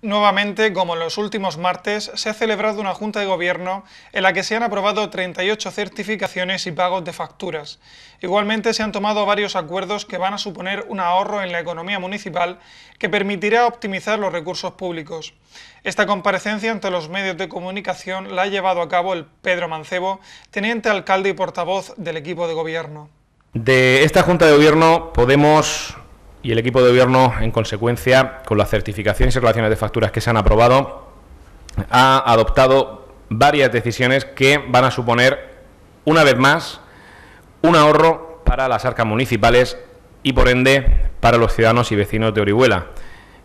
Nuevamente, como en los últimos martes, se ha celebrado una Junta de Gobierno en la que se han aprobado 38 certificaciones y pagos de facturas. Igualmente, se han tomado varios acuerdos que van a suponer un ahorro en la economía municipal que permitirá optimizar los recursos públicos. Esta comparecencia ante los medios de comunicación la ha llevado a cabo el Pedro Mancebo, teniente alcalde y portavoz del equipo de gobierno. De esta Junta de Gobierno podemos y el equipo de gobierno, en consecuencia, con las certificaciones y relaciones de facturas que se han aprobado, ha adoptado varias decisiones que van a suponer, una vez más, un ahorro para las arcas municipales y, por ende, para los ciudadanos y vecinos de Orihuela,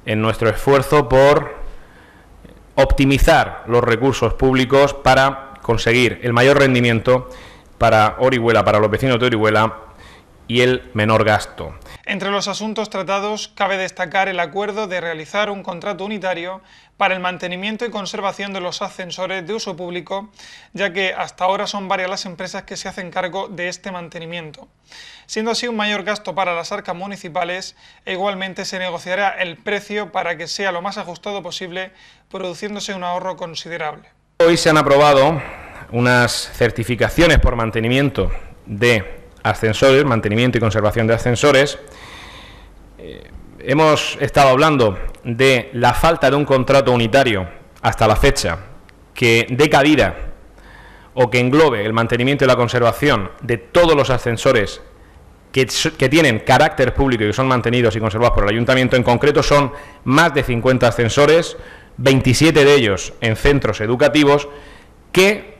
en nuestro esfuerzo por optimizar los recursos públicos para conseguir el mayor rendimiento para Orihuela, para los vecinos de Orihuela y el menor gasto. Entre los asuntos tratados cabe destacar el acuerdo de realizar un contrato unitario para el mantenimiento y conservación de los ascensores de uso público, ya que hasta ahora son varias las empresas que se hacen cargo de este mantenimiento. Siendo así un mayor gasto para las arcas municipales, e igualmente se negociará el precio para que sea lo más ajustado posible, produciéndose un ahorro considerable. Hoy se han aprobado unas certificaciones por mantenimiento de ascensores, mantenimiento y conservación de ascensores. Eh, hemos estado hablando de la falta de un contrato unitario hasta la fecha que dé cabida o que englobe el mantenimiento y la conservación de todos los ascensores que, que, tienen carácter público y que son mantenidos y conservados por el ayuntamiento. En concreto son más de 50 ascensores, 27 de ellos en centros educativos, que,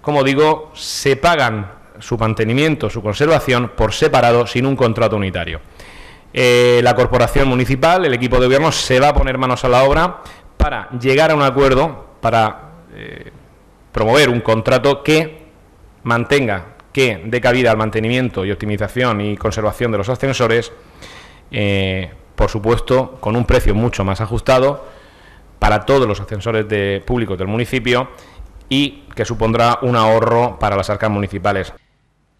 como digo, se pagan su mantenimiento, su conservación por separado sin un contrato unitario. Eh, la corporación municipal, el equipo de gobierno, se va a poner manos a la obra para llegar a un acuerdo, para eh, promover un contrato que mantenga, que dé cabida al mantenimiento y optimización y conservación de los ascensores, eh, por supuesto, con un precio mucho más ajustado para todos los ascensores de públicos del municipio y que supondrá un ahorro para las arcas municipales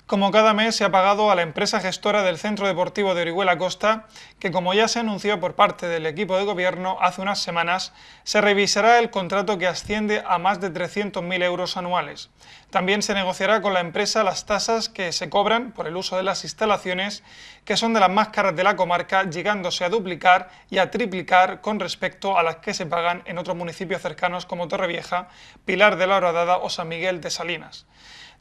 como cada mes se ha pagado a la empresa gestora del Centro Deportivo de Orihuela Costa, que como ya se anunció por parte del equipo de gobierno hace unas semanas, se revisará el contrato que asciende a más de 300.000 euros anuales. También se negociará con la empresa las tasas que se cobran por el uso de las instalaciones, que son de las más caras de la comarca, llegándose a duplicar y a triplicar con respecto a las que se pagan en otros municipios cercanos como Torrevieja, Pilar de la Horadada o San Miguel de Salinas.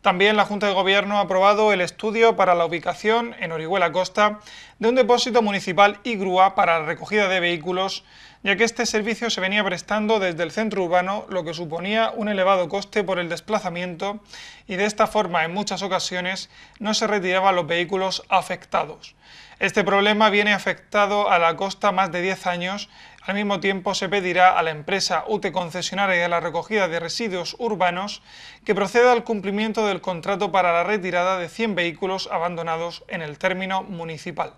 También la Junta de Gobierno ha aprobado el estudio para la ubicación en Orihuela Costa de un depósito municipal y grúa para la recogida de vehículos, ya que este servicio se venía prestando desde el centro urbano, lo que suponía un elevado coste por el desplazamiento y de esta forma en muchas ocasiones no se retiraban los vehículos afectados. Este problema viene afectado a la costa más de 10 años al mismo tiempo, se pedirá a la empresa UTE concesionaria de la recogida de residuos urbanos que proceda al cumplimiento del contrato para la retirada de 100 vehículos abandonados en el término municipal.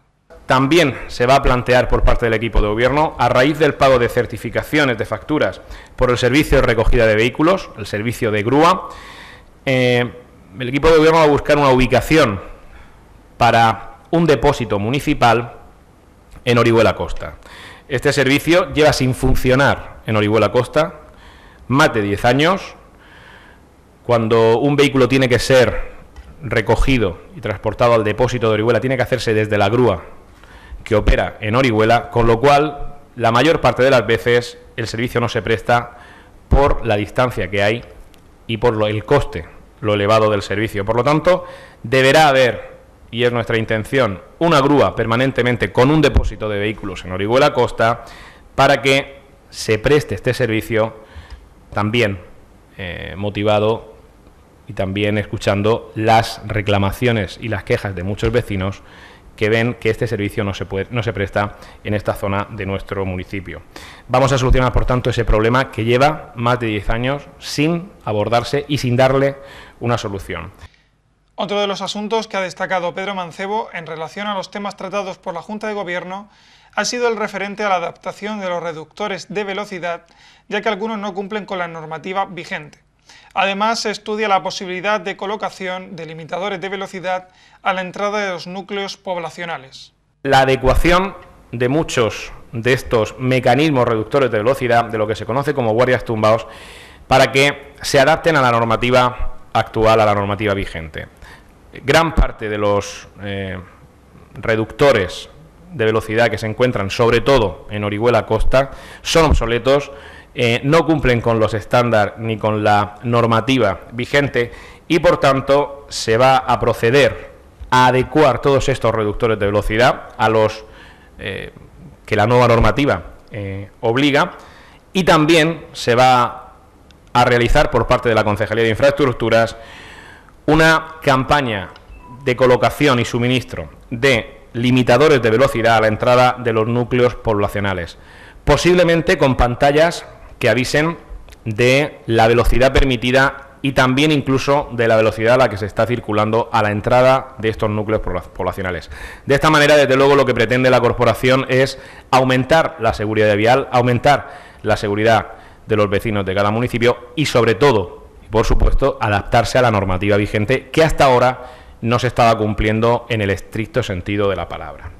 También se va a plantear por parte del equipo de gobierno, a raíz del pago de certificaciones de facturas por el servicio de recogida de vehículos, el servicio de grúa, eh, el equipo de gobierno va a buscar una ubicación para un depósito municipal en Orihuela Costa. Este servicio lleva sin funcionar en Orihuela Costa más de 10 años. Cuando un vehículo tiene que ser recogido y transportado al depósito de Orihuela, tiene que hacerse desde la grúa que opera en Orihuela, con lo cual la mayor parte de las veces el servicio no se presta por la distancia que hay y por lo, el coste, lo elevado del servicio. Por lo tanto, deberá haber y es nuestra intención, una grúa permanentemente con un depósito de vehículos en Orihuela Costa para que se preste este servicio también eh, motivado y también escuchando las reclamaciones y las quejas de muchos vecinos que ven que este servicio no se, no se presta en esta zona de nuestro municipio. Vamos a solucionar, por tanto, ese problema que lleva más de 10 años sin abordarse y sin darle una solución. Otro de los asuntos que ha destacado Pedro Mancebo en relación a los temas tratados por la Junta de Gobierno ha sido el referente a la adaptación de los reductores de velocidad, ya que algunos no cumplen con la normativa vigente. Además, se estudia la posibilidad de colocación de limitadores de velocidad a la entrada de los núcleos poblacionales. La adecuación de muchos de estos mecanismos reductores de velocidad, de lo que se conoce como guardias tumbados, para que se adapten a la normativa actual, a la normativa vigente gran parte de los eh, reductores de velocidad que se encuentran, sobre todo en Orihuela Costa, son obsoletos, eh, no cumplen con los estándares ni con la normativa vigente y, por tanto, se va a proceder a adecuar todos estos reductores de velocidad a los eh, que la nueva normativa obliga y también se va a realizar por parte de la Concejalía de Infraestructuras una campaña de colocación y suministro de limitadores de velocidad a la entrada de los núcleos poblacionales, posiblemente con pantallas que avisen de la velocidad permitida y también incluso de la velocidad a la que se está circulando a la entrada de estos núcleos poblacionales. De esta manera, desde luego, lo que pretende la corporación es aumentar la seguridad vial, aumentar la seguridad de los vecinos de cada municipio y, sobre todo, por supuesto, adaptarse a la normativa vigente que hasta ahora no se estaba cumpliendo en el estricto sentido de la palabra.